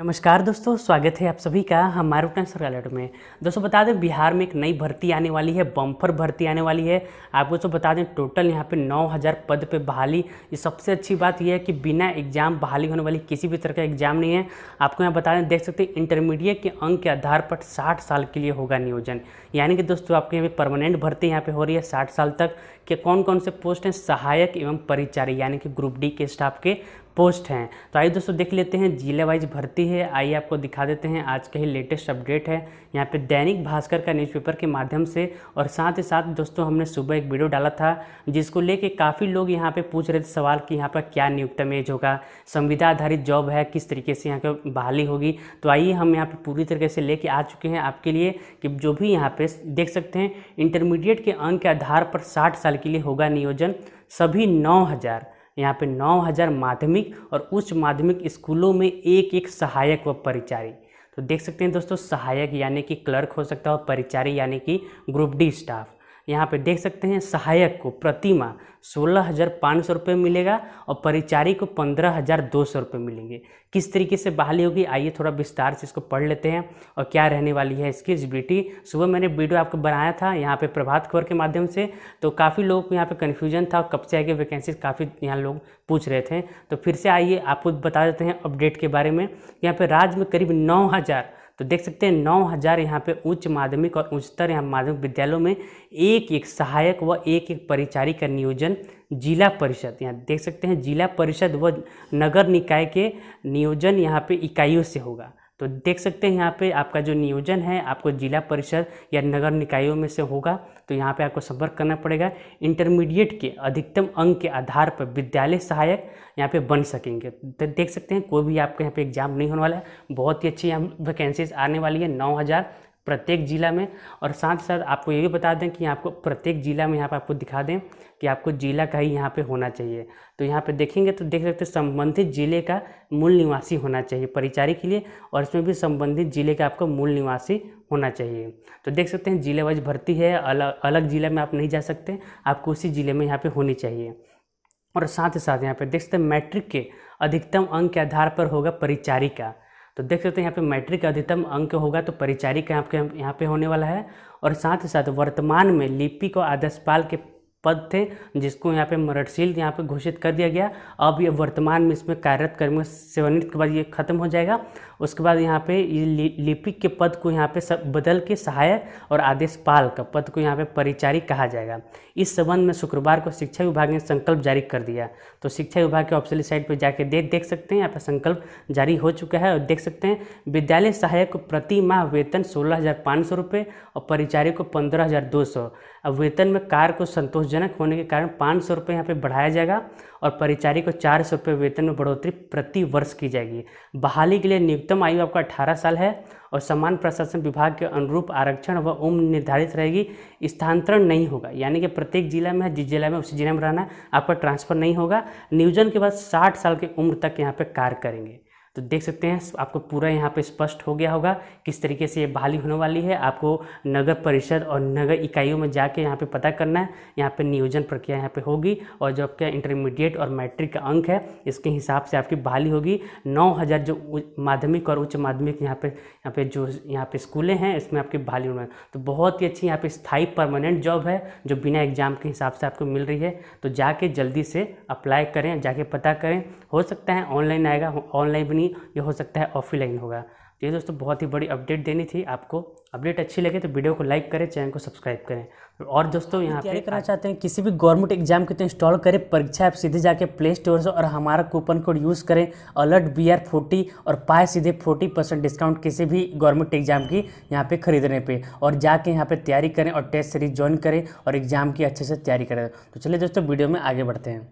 नमस्कार दोस्तों स्वागत है आप सभी का हमारे ट्रांसफर अलर्ट में दोस्तों बता दें बिहार में एक नई भर्ती आने वाली है बम्फर भर्ती आने वाली है आपको तो बता दें टोटल यहाँ पे 9000 पद पे बहाली ये सबसे अच्छी बात यह है कि बिना एग्जाम बहाली होने वाली किसी भी तरह का एग्जाम नहीं है आपको यहाँ बता दें देख सकते हैं इंटरमीडिएट के अंक के आधार पर साठ साल के लिए होगा नियोजन यानी कि दोस्तों आपके यहाँ पर परमानेंट भर्ती यहाँ पर हो रही है साठ साल तक के कौन कौन से पोस्ट हैं सहायक एवं परिचारी यानी कि ग्रुप डी के स्टाफ के पोस्ट हैं तो आइए दोस्तों देख लेते हैं जिला वाइज भर्ती है आइए आपको दिखा देते हैं आज का ही लेटेस्ट अपडेट है यहाँ पे दैनिक भास्कर का न्यूज़पेपर के माध्यम से और साथ ही साथ दोस्तों हमने सुबह एक वीडियो डाला था जिसको लेके काफ़ी लोग यहाँ पे पूछ रहे थे सवाल कि यहाँ पर क्या न्यूनतम एज होगा संविदा आधारित जॉब है किस तरीके से यहाँ पर बहाली होगी तो आइए हम यहाँ पर पूरी तरीके से लेके आ चुके हैं आपके लिए कि जो भी यहाँ पर देख सकते हैं इंटरमीडिएट के अंक के आधार पर साठ साल के लिए होगा नियोजन सभी नौ हज़ार यहाँ पे 9000 माध्यमिक और उच्च माध्यमिक स्कूलों में एक एक सहायक व परिचारी तो देख सकते हैं दोस्तों सहायक यानी कि क्लर्क हो सकता है और परिचारी यानी कि ग्रुप डी स्टाफ यहाँ पे देख सकते हैं सहायक को प्रतिमा सोलह हज़ार पाँच सौ रुपये मिलेगा और परिचारी को पंद्रह हज़ार दो सौ रुपये मिलेंगे किस तरीके से बहाली होगी आइए थोड़ा विस्तार से इसको पढ़ लेते हैं और क्या रहने वाली है इसकी एलिजिबिलिटी सुबह मैंने वीडियो आपको बनाया था यहाँ पे प्रभात खबर के माध्यम से तो काफ़ी लोग को यहाँ पे कन्फ्यूजन था कब से आगे वैकेंसीज काफ़ी यहाँ लोग पूछ रहे थे तो फिर से आइए आपको बता देते हैं अपडेट के बारे में यहाँ पर राज्य में करीब नौ हज़ार तो देख सकते हैं नौ हज़ार यहाँ पर उच्च माध्यमिक और उच्चतर यहाँ माध्यमिक विद्यालयों में एक एक सहायक व एक एक परिचारी का नियोजन जिला परिषद यहाँ देख सकते हैं जिला परिषद व नगर निकाय के नियोजन यहाँ पे इकाइयों से होगा तो देख सकते हैं यहाँ पे आपका जो नियोजन है आपको जिला परिषद या नगर निकायों में से होगा तो यहाँ पे आपको संपर्क करना पड़ेगा इंटरमीडिएट के अधिकतम अंक के आधार पर विद्यालय सहायक यहाँ पे बन सकेंगे तो देख सकते हैं कोई भी आपके यहाँ पे एग्जाम नहीं होने वाला है बहुत ही अच्छी यहाँ वैकेंसीज आने वाली है नौ हज़ार प्रत्येक ज़िला में और साथ साथ आपको ये भी बता दें कि आपको प्रत्येक ज़िला में यहाँ पर आपको दिखा दें कि आपको ज़िला का ही यहाँ पे होना चाहिए तो यहाँ पे देखेंगे तो देख सकते संबंधित ज़िले का मूल निवासी होना चाहिए परिचारी के लिए और इसमें भी संबंधित ज़िले का आपको मूल निवासी होना चाहिए तो देख सकते हैं ज़िले वाइज भर्ती है अलग अलग ज़िले में आप नहीं जा सकते आपको उसी ज़िले में यहाँ पर होनी चाहिए और साथ ही साथ यहाँ पर देख सकते हैं मैट्रिक के अधिकतम अंक के आधार पर होगा परिचारी का तो देख सकते हैं यहाँ पे मैट्रिक का अधिकतम अंक होगा तो परिचारिक यहाँ पे होने वाला है और साथ ही साथ वर्तमान में लिपि को आदर्शपाल के पद थे जिसको यहाँ पे मरणशील यहाँ पे घोषित कर दिया गया अब ये वर्तमान में इसमें कार्यरत कर्मियों सेवानिवृत्त के बाद ये खत्म हो जाएगा उसके बाद यहाँ पे लिपिक के पद को यहाँ पे सब बदल के सहायक और आदेशपाल का पद को यहाँ पे परिचारी कहा जाएगा इस संबंध में शुक्रवार को शिक्षा विभाग ने संकल्प जारी कर दिया तो शिक्षा विभाग के ऑफिसियल साइट पर जाके दे देख सकते हैं यहाँ पर संकल्प जारी हो चुका है और देख सकते हैं विद्यालय सहायक को प्रति माह वेतन सोलह और परिचारी को पंद्रह अब वेतन में कार को संतोष संतोषजनक होने के कारण पाँच सौ रुपये यहाँ पर बढ़ाया जाएगा और परिचारी को चार सौ रुपये वेतन में बढ़ोतरी प्रति वर्ष की जाएगी बहाली के लिए न्यूनतम आयु आपका अठारह साल है और समान प्रशासन विभाग के अनुरूप आरक्षण व उम्र निर्धारित रहेगी स्थानांतरण नहीं होगा यानी कि प्रत्येक जिला में जिस जिला में उसी जिले में रहना आपका ट्रांसफर नहीं होगा नियोजन के बाद साठ साल की उम्र तक यहाँ पर कार्य करेंगे तो देख सकते हैं आपको पूरा यहाँ पे स्पष्ट हो गया होगा किस तरीके से ये बहाली होने वाली है आपको नगर परिषद और नगर इकाइयों में जाके यहाँ पे पता करना है यहाँ पे नियोजन प्रक्रिया यहाँ पे होगी और जो आपका इंटरमीडिएट और मैट्रिक का अंक है इसके हिसाब से आपकी बहाली होगी नौ हज़ार जो माध्यमिक और उच्च माध्यमिक यहाँ पे यहाँ पे जो यहाँ पे स्कूलें हैं इसमें आपकी बहाली होना तो बहुत ही अच्छी यहाँ पर स्थायी परमानेंट जॉब है जो बिना एग्जाम के हिसाब से आपको मिल रही है तो जाके जल्दी से अप्लाई करें जाके पता करें हो सकता है ऑनलाइन आएगा ऑनलाइन भी नहीं नहीं ये हो सकता है ऑफलाइन होगा तो ये दोस्तों बहुत ही बड़ी अपडेट देनी थी आपको अपडेट अच्छी लगे तो वीडियो को लाइक करें चैनल को सब्सक्राइब करें तो और दोस्तों यहाँ पे करना चाहते हैं किसी भी गवर्नमेंट एग्जाम के तो इंस्टॉल करें परीक्षा ऐप सीधे जाके प्ले स्टोर से और हमारा कूपन कोड यूज़ करें अलर्ट बी आर फोर्टी और पाए सीधे फोर्टी परसेंट डिस्काउंट किसी भी गवर्नमेंट एग्जाम की यहाँ पे खरीदने पे और जाके यहाँ पे तैयारी करें और टेस्ट सीरीज ज्वाइन करें और एग्जाम की अच्छे से तैयारी करें तो चलिए दोस्तों वीडियो में आगे बढ़ते हैं